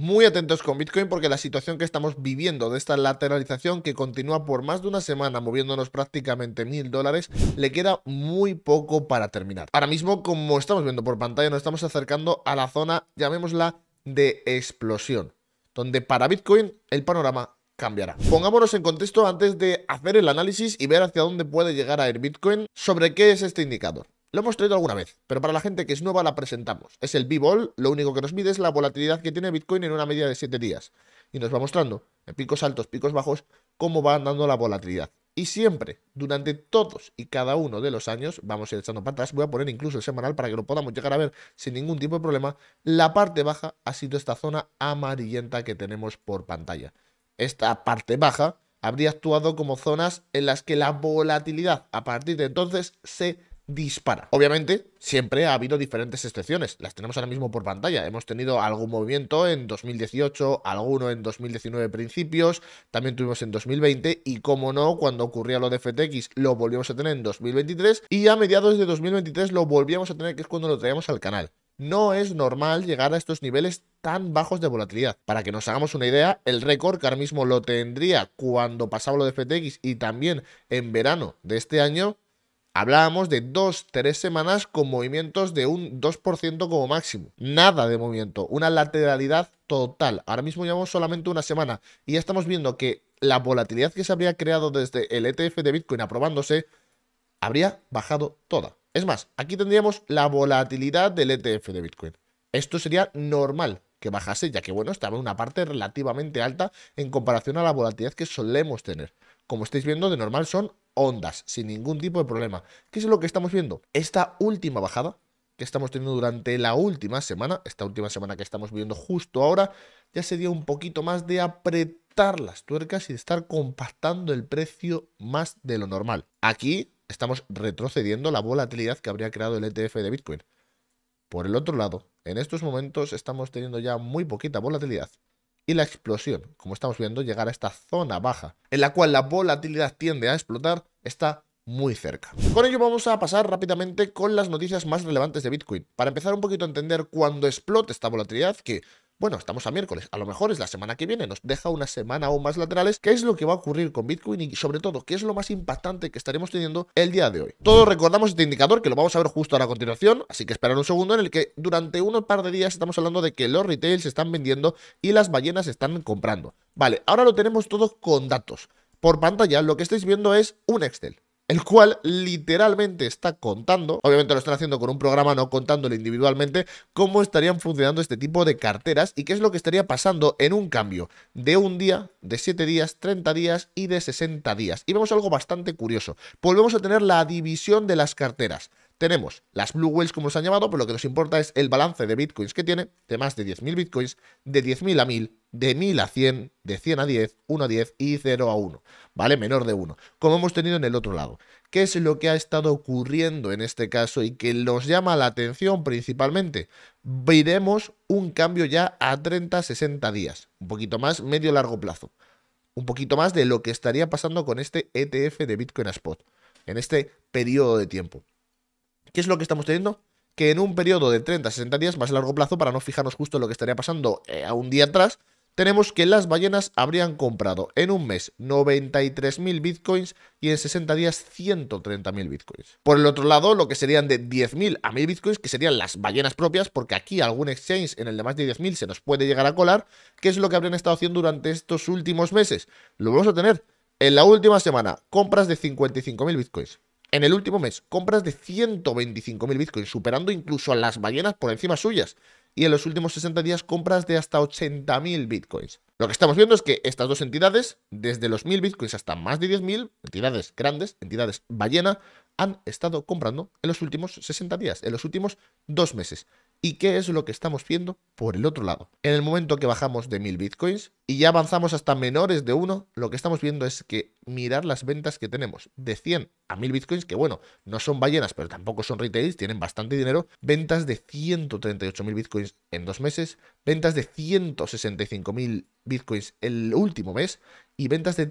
Muy atentos con Bitcoin porque la situación que estamos viviendo de esta lateralización que continúa por más de una semana moviéndonos prácticamente mil dólares, le queda muy poco para terminar. Ahora mismo, como estamos viendo por pantalla, nos estamos acercando a la zona, llamémosla, de explosión, donde para Bitcoin el panorama cambiará. Pongámonos en contexto antes de hacer el análisis y ver hacia dónde puede llegar a ir Bitcoin, sobre qué es este indicador. Lo hemos traído alguna vez, pero para la gente que es nueva la presentamos. Es el B-Ball, lo único que nos mide es la volatilidad que tiene Bitcoin en una media de 7 días. Y nos va mostrando, en picos altos, picos bajos, cómo va andando la volatilidad. Y siempre, durante todos y cada uno de los años, vamos a ir echando pantallas, voy a poner incluso el semanal para que lo podamos llegar a ver sin ningún tipo de problema, la parte baja ha sido esta zona amarillenta que tenemos por pantalla. Esta parte baja habría actuado como zonas en las que la volatilidad a partir de entonces se dispara. Obviamente, siempre ha habido diferentes excepciones. Las tenemos ahora mismo por pantalla. Hemos tenido algún movimiento en 2018, alguno en 2019 principios, también tuvimos en 2020 y como no, cuando ocurría lo de FTX lo volvimos a tener en 2023 y a mediados de 2023 lo volvíamos a tener que es cuando lo traíamos al canal. No es normal llegar a estos niveles tan bajos de volatilidad. Para que nos hagamos una idea, el récord que ahora mismo lo tendría cuando pasaba lo de FTX y también en verano de este año Hablábamos de 2-3 semanas con movimientos de un 2% como máximo. Nada de movimiento, una lateralidad total. Ahora mismo llevamos solamente una semana y ya estamos viendo que la volatilidad que se habría creado desde el ETF de Bitcoin aprobándose habría bajado toda. Es más, aquí tendríamos la volatilidad del ETF de Bitcoin. Esto sería normal que bajase, ya que bueno, estaba en una parte relativamente alta en comparación a la volatilidad que solemos tener. Como estáis viendo, de normal son ondas sin ningún tipo de problema. ¿Qué es lo que estamos viendo? Esta última bajada que estamos teniendo durante la última semana, esta última semana que estamos viendo justo ahora, ya se dio un poquito más de apretar las tuercas y de estar compactando el precio más de lo normal. Aquí estamos retrocediendo la volatilidad que habría creado el ETF de Bitcoin. Por el otro lado, en estos momentos estamos teniendo ya muy poquita volatilidad y la explosión, como estamos viendo, llegar a esta zona baja, en la cual la volatilidad tiende a explotar, está muy cerca. Con ello vamos a pasar rápidamente con las noticias más relevantes de Bitcoin, para empezar un poquito a entender cuándo explota esta volatilidad, que bueno, estamos a miércoles, a lo mejor es la semana que viene, nos deja una semana o más laterales, qué es lo que va a ocurrir con Bitcoin y sobre todo, qué es lo más impactante que estaremos teniendo el día de hoy. Todos recordamos este indicador que lo vamos a ver justo a la continuación, así que esperar un segundo en el que durante unos par de días estamos hablando de que los retails están vendiendo y las ballenas están comprando. Vale, ahora lo tenemos todo con datos. Por pantalla lo que estáis viendo es un Excel el cual literalmente está contando, obviamente lo están haciendo con un programa, no contándole individualmente, cómo estarían funcionando este tipo de carteras y qué es lo que estaría pasando en un cambio de un día, de 7 días, 30 días y de 60 días. Y vemos algo bastante curioso. Volvemos a tener la división de las carteras tenemos las Blue Whales, como se han llamado, pero lo que nos importa es el balance de bitcoins que tiene, de más de 10.000 bitcoins, de 10.000 a 1.000, de 1.000 a 100, de 100 a 10, 1 a 10 y 0 a 1, ¿vale? Menor de 1, como hemos tenido en el otro lado. ¿Qué es lo que ha estado ocurriendo en este caso y que nos llama la atención principalmente? Veremos un cambio ya a 30-60 días, un poquito más medio-largo plazo, un poquito más de lo que estaría pasando con este ETF de Bitcoin Spot en este periodo de tiempo. ¿Qué es lo que estamos teniendo? Que en un periodo de 30 a 60 días más largo plazo, para no fijarnos justo en lo que estaría pasando eh, a un día atrás, tenemos que las ballenas habrían comprado en un mes 93.000 bitcoins y en 60 días 130.000 bitcoins. Por el otro lado, lo que serían de 10.000 a 1.000 bitcoins, que serían las ballenas propias, porque aquí algún exchange en el de más de 10.000 se nos puede llegar a colar, ¿qué es lo que habrían estado haciendo durante estos últimos meses. Lo vamos a tener en la última semana, compras de 55.000 bitcoins en el último mes compras de 125.000 bitcoins, superando incluso a las ballenas por encima suyas. Y en los últimos 60 días compras de hasta 80.000 bitcoins. Lo que estamos viendo es que estas dos entidades, desde los 1.000 bitcoins hasta más de 10.000, entidades grandes, entidades ballena, han estado comprando en los últimos 60 días, en los últimos dos meses. ¿Y qué es lo que estamos viendo por el otro lado? En el momento que bajamos de 1.000 bitcoins, y ya avanzamos hasta menores de uno lo que estamos viendo es que mirar las ventas que tenemos de 100 a 1000 bitcoins, que bueno, no son ballenas, pero tampoco son retails, tienen bastante dinero, ventas de mil bitcoins en dos meses, ventas de mil bitcoins el último mes y ventas de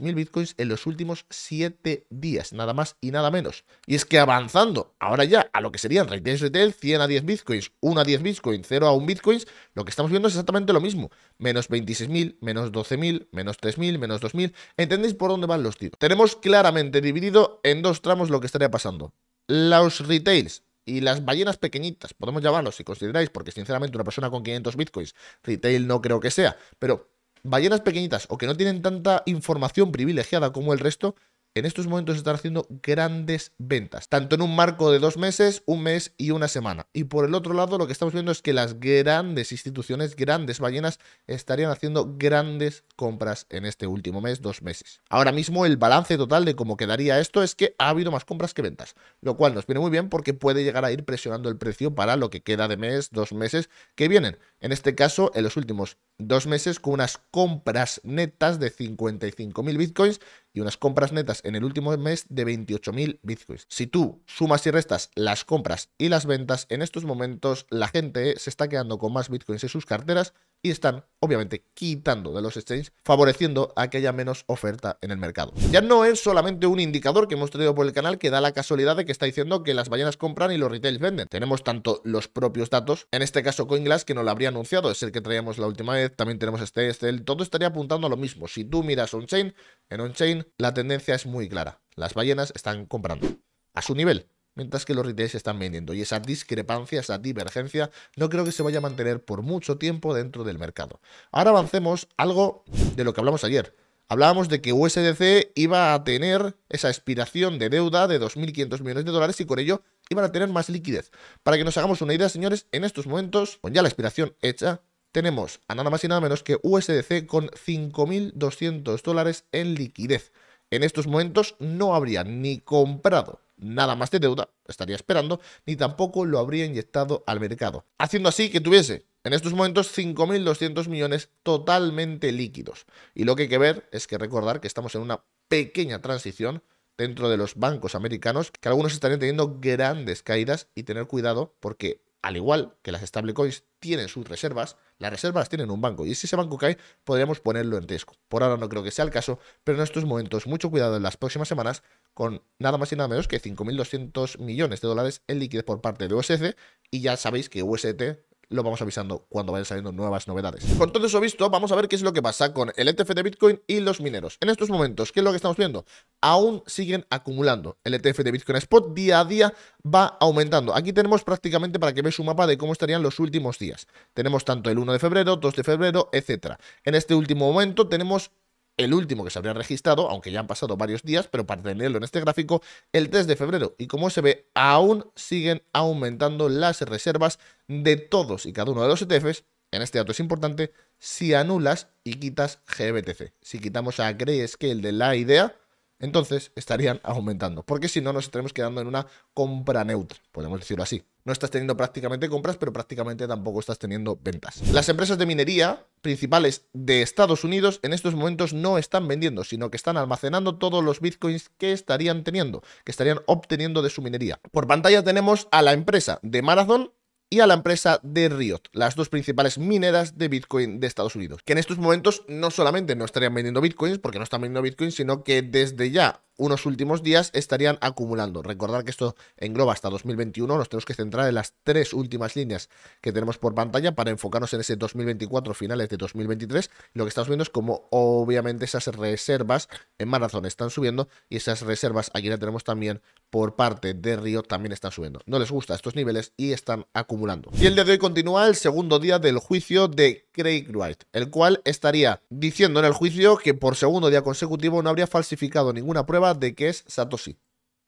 mil bitcoins en los últimos 7 días, nada más y nada menos. Y es que avanzando ahora ya a lo que serían retails retail, 100 a 10 bitcoins, 1 a 10 bitcoins, 0 a 1 bitcoins, lo que estamos viendo es exactamente lo mismo, menos 20 16.000, menos 12.000, menos 3.000, menos 2.000. ¿Entendéis por dónde van los tiros? Tenemos claramente dividido en dos tramos lo que estaría pasando. Los retails y las ballenas pequeñitas, podemos llamarlos si consideráis, porque sinceramente una persona con 500 bitcoins, retail no creo que sea, pero ballenas pequeñitas o que no tienen tanta información privilegiada como el resto, en estos momentos están haciendo grandes ventas, tanto en un marco de dos meses, un mes y una semana. Y por el otro lado, lo que estamos viendo es que las grandes instituciones, grandes ballenas, estarían haciendo grandes compras en este último mes, dos meses. Ahora mismo el balance total de cómo quedaría esto es que ha habido más compras que ventas, lo cual nos viene muy bien porque puede llegar a ir presionando el precio para lo que queda de mes, dos meses que vienen. En este caso, en los últimos dos meses, con unas compras netas de 55.000 bitcoins y unas compras netas en el último mes de 28.000 bitcoins. Si tú sumas y restas las compras y las ventas, en estos momentos la gente se está quedando con más bitcoins en sus carteras y están obviamente quitando de los exchanges, favoreciendo a que haya menos oferta en el mercado. Ya no es solamente un indicador que hemos tenido por el canal que da la casualidad de que está diciendo que las ballenas compran y los retails venden. Tenemos tanto los propios datos, en este caso CoinGlass, que no lo habría anunciado, es el que traíamos la última vez, también tenemos este, este, todo estaría apuntando a lo mismo. Si tú miras on-chain, en on-chain la tendencia es muy clara, las ballenas están comprando a su nivel mientras que los retails están vendiendo. Y esa discrepancia, esa divergencia, no creo que se vaya a mantener por mucho tiempo dentro del mercado. Ahora avancemos algo de lo que hablamos ayer. Hablábamos de que USDC iba a tener esa expiración de deuda de 2.500 millones de dólares y con ello iban a tener más liquidez. Para que nos hagamos una idea, señores, en estos momentos, con pues ya la expiración hecha, tenemos a nada más y nada menos que USDC con 5.200 dólares en liquidez. En estos momentos no habría ni comprado nada más de deuda, estaría esperando, ni tampoco lo habría inyectado al mercado, haciendo así que tuviese en estos momentos 5.200 millones totalmente líquidos. Y lo que hay que ver es que recordar que estamos en una pequeña transición dentro de los bancos americanos, que algunos estarían teniendo grandes caídas y tener cuidado porque al igual que las stablecoins tienen sus reservas, las reservas tienen un banco y si ese banco cae podríamos ponerlo en riesgo. Por ahora no creo que sea el caso, pero en estos momentos mucho cuidado en las próximas semanas con nada más y nada menos que 5.200 millones de dólares en liquidez por parte de USC y ya sabéis que UST lo vamos avisando cuando vayan saliendo nuevas novedades. Con todo eso visto, vamos a ver qué es lo que pasa con el ETF de Bitcoin y los mineros. En estos momentos, ¿qué es lo que estamos viendo? Aún siguen acumulando. El ETF de Bitcoin Spot día a día va aumentando. Aquí tenemos prácticamente para que veáis un mapa de cómo estarían los últimos días. Tenemos tanto el 1 de febrero, 2 de febrero, etc. En este último momento tenemos el último que se habría registrado, aunque ya han pasado varios días, pero para tenerlo en este gráfico, el 3 de febrero. Y como se ve, aún siguen aumentando las reservas de todos y cada uno de los ETFs. En este dato es importante si anulas y quitas GBTC. Si quitamos a Grayscale de la idea, entonces estarían aumentando, porque si no nos estaremos quedando en una compra neutra, podemos decirlo así. No estás teniendo prácticamente compras, pero prácticamente tampoco estás teniendo ventas. Las empresas de minería principales de Estados Unidos en estos momentos no están vendiendo, sino que están almacenando todos los bitcoins que estarían teniendo, que estarían obteniendo de su minería. Por pantalla tenemos a la empresa de Marathon y a la empresa de Riot, las dos principales mineras de Bitcoin de Estados Unidos, que en estos momentos no solamente no estarían vendiendo Bitcoins, porque no están vendiendo Bitcoins, sino que desde ya unos últimos días estarían acumulando. Recordar que esto engloba hasta 2021, nos tenemos que centrar en las tres últimas líneas que tenemos por pantalla para enfocarnos en ese 2024, finales de 2023. Lo que estamos viendo es como obviamente esas reservas en Marathon están subiendo y esas reservas aquí la tenemos también por parte de Río también están subiendo. No les gusta estos niveles y están acumulando. Y el día de hoy continúa el segundo día del juicio de Craig Wright, el cual estaría diciendo en el juicio que por segundo día consecutivo no habría falsificado ninguna prueba de que es Satoshi.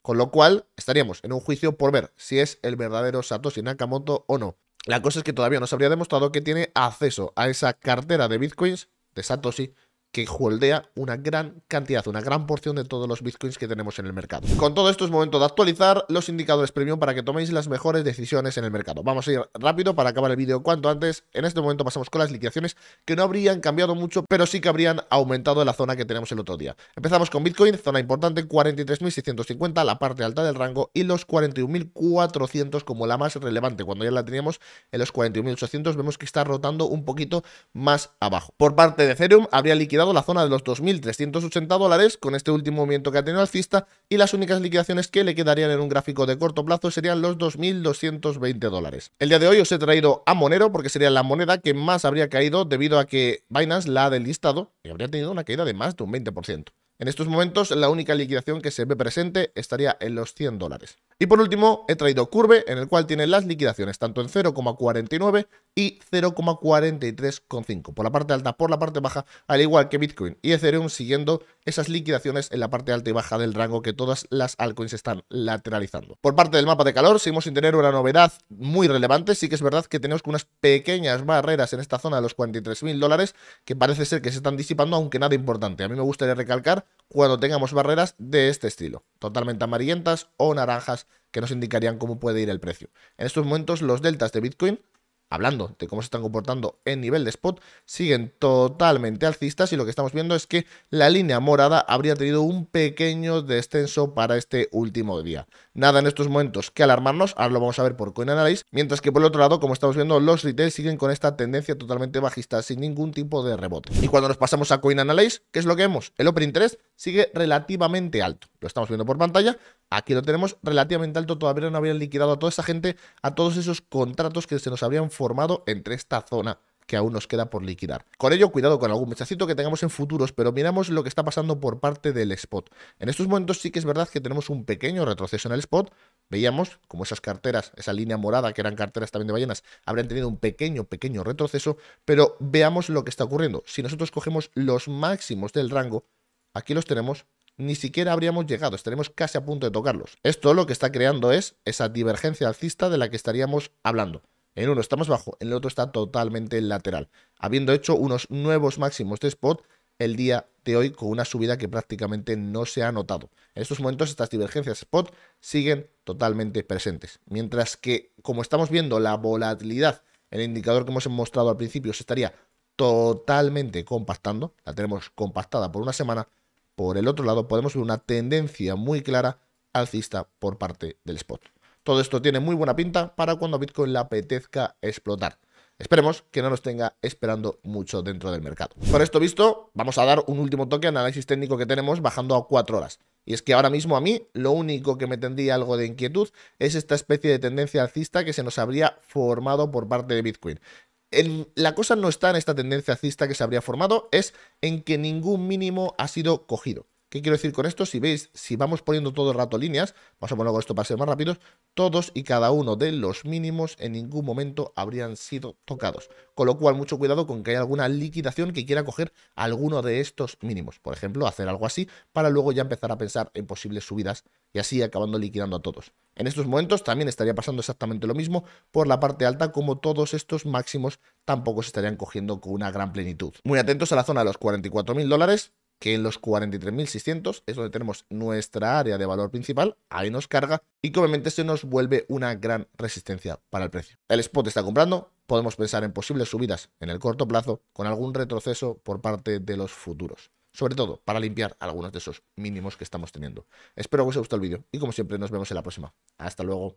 Con lo cual estaríamos en un juicio por ver si es el verdadero Satoshi Nakamoto o no. La cosa es que todavía no se habría demostrado que tiene acceso a esa cartera de bitcoins de Satoshi que holdea una gran cantidad, una gran porción de todos los bitcoins que tenemos en el mercado. Con todo esto es momento de actualizar los indicadores premium para que toméis las mejores decisiones en el mercado. Vamos a ir rápido para acabar el vídeo cuanto antes. En este momento pasamos con las liquidaciones que no habrían cambiado mucho, pero sí que habrían aumentado la zona que tenemos el otro día. Empezamos con Bitcoin, zona importante, 43.650, la parte alta del rango, y los 41.400 como la más relevante. Cuando ya la teníamos en los 41.800 vemos que está rotando un poquito más abajo. Por parte de Ethereum habría liquidado la zona de los 2.380 dólares con este último movimiento que ha tenido alcista y las únicas liquidaciones que le quedarían en un gráfico de corto plazo serían los 2.220 dólares. El día de hoy os he traído a Monero porque sería la moneda que más habría caído debido a que Binance la ha delistado y habría tenido una caída de más de un 20%. En estos momentos la única liquidación que se ve presente estaría en los 100 dólares. Y por último, he traído Curve, en el cual tienen las liquidaciones tanto en 0,49 y 0,43,5 por la parte alta, por la parte baja, al igual que Bitcoin y Ethereum siguiendo esas liquidaciones en la parte alta y baja del rango que todas las altcoins están lateralizando. Por parte del mapa de calor, seguimos sin tener una novedad muy relevante, sí que es verdad que tenemos unas pequeñas barreras en esta zona de los 43.000 dólares que parece ser que se están disipando, aunque nada importante. A mí me gustaría recalcar cuando tengamos barreras de este estilo, totalmente amarillentas o naranjas que nos indicarían cómo puede ir el precio. En estos momentos los deltas de Bitcoin, hablando de cómo se están comportando en nivel de spot, siguen totalmente alcistas y lo que estamos viendo es que la línea morada habría tenido un pequeño descenso para este último día nada en estos momentos que alarmarnos, ahora lo vamos a ver por CoinAnalyse. mientras que por el otro lado, como estamos viendo, los retail siguen con esta tendencia totalmente bajista sin ningún tipo de rebote. Y cuando nos pasamos a CoinAnalyze, ¿qué es lo que vemos? El Open Interest sigue relativamente alto, lo estamos viendo por pantalla, aquí lo tenemos relativamente alto, todavía no habían liquidado a toda esa gente, a todos esos contratos que se nos habían formado entre esta zona que aún nos queda por liquidar. Con ello, cuidado con algún mechacito que tengamos en futuros, pero miramos lo que está pasando por parte del spot. En estos momentos sí que es verdad que tenemos un pequeño retroceso en el spot. Veíamos como esas carteras, esa línea morada que eran carteras también de ballenas, habrían tenido un pequeño, pequeño retroceso, pero veamos lo que está ocurriendo. Si nosotros cogemos los máximos del rango, aquí los tenemos ni siquiera habríamos llegado, estaremos casi a punto de tocarlos. Esto lo que está creando es esa divergencia alcista de la que estaríamos hablando. En uno está más bajo, en el otro está totalmente lateral, habiendo hecho unos nuevos máximos de spot el día de hoy con una subida que prácticamente no se ha notado. En estos momentos estas divergencias spot siguen totalmente presentes, mientras que como estamos viendo la volatilidad, el indicador que hemos mostrado al principio se estaría totalmente compactando, la tenemos compactada por una semana, por el otro lado podemos ver una tendencia muy clara alcista por parte del spot. Todo esto tiene muy buena pinta para cuando Bitcoin le apetezca explotar. Esperemos que no nos tenga esperando mucho dentro del mercado. Con esto visto, vamos a dar un último toque al análisis técnico que tenemos bajando a 4 horas. Y es que ahora mismo a mí lo único que me tendría algo de inquietud es esta especie de tendencia alcista que se nos habría formado por parte de Bitcoin. En, la cosa no está en esta tendencia alcista que se habría formado, es en que ningún mínimo ha sido cogido. ¿Qué quiero decir con esto? Si veis, si vamos poniendo todo el rato líneas, vamos a ponerlo con esto para ser más rápidos, todos y cada uno de los mínimos en ningún momento habrían sido tocados. Con lo cual, mucho cuidado con que haya alguna liquidación que quiera coger alguno de estos mínimos. Por ejemplo, hacer algo así para luego ya empezar a pensar en posibles subidas y así acabando liquidando a todos. En estos momentos también estaría pasando exactamente lo mismo por la parte alta, como todos estos máximos tampoco se estarían cogiendo con una gran plenitud. Muy atentos a la zona de los 44.000 dólares, que en los 43.600 es donde tenemos nuestra área de valor principal, ahí nos carga y que obviamente se nos vuelve una gran resistencia para el precio. El spot está comprando, podemos pensar en posibles subidas en el corto plazo con algún retroceso por parte de los futuros. Sobre todo para limpiar algunos de esos mínimos que estamos teniendo. Espero que os haya gustado el vídeo y como siempre nos vemos en la próxima. Hasta luego.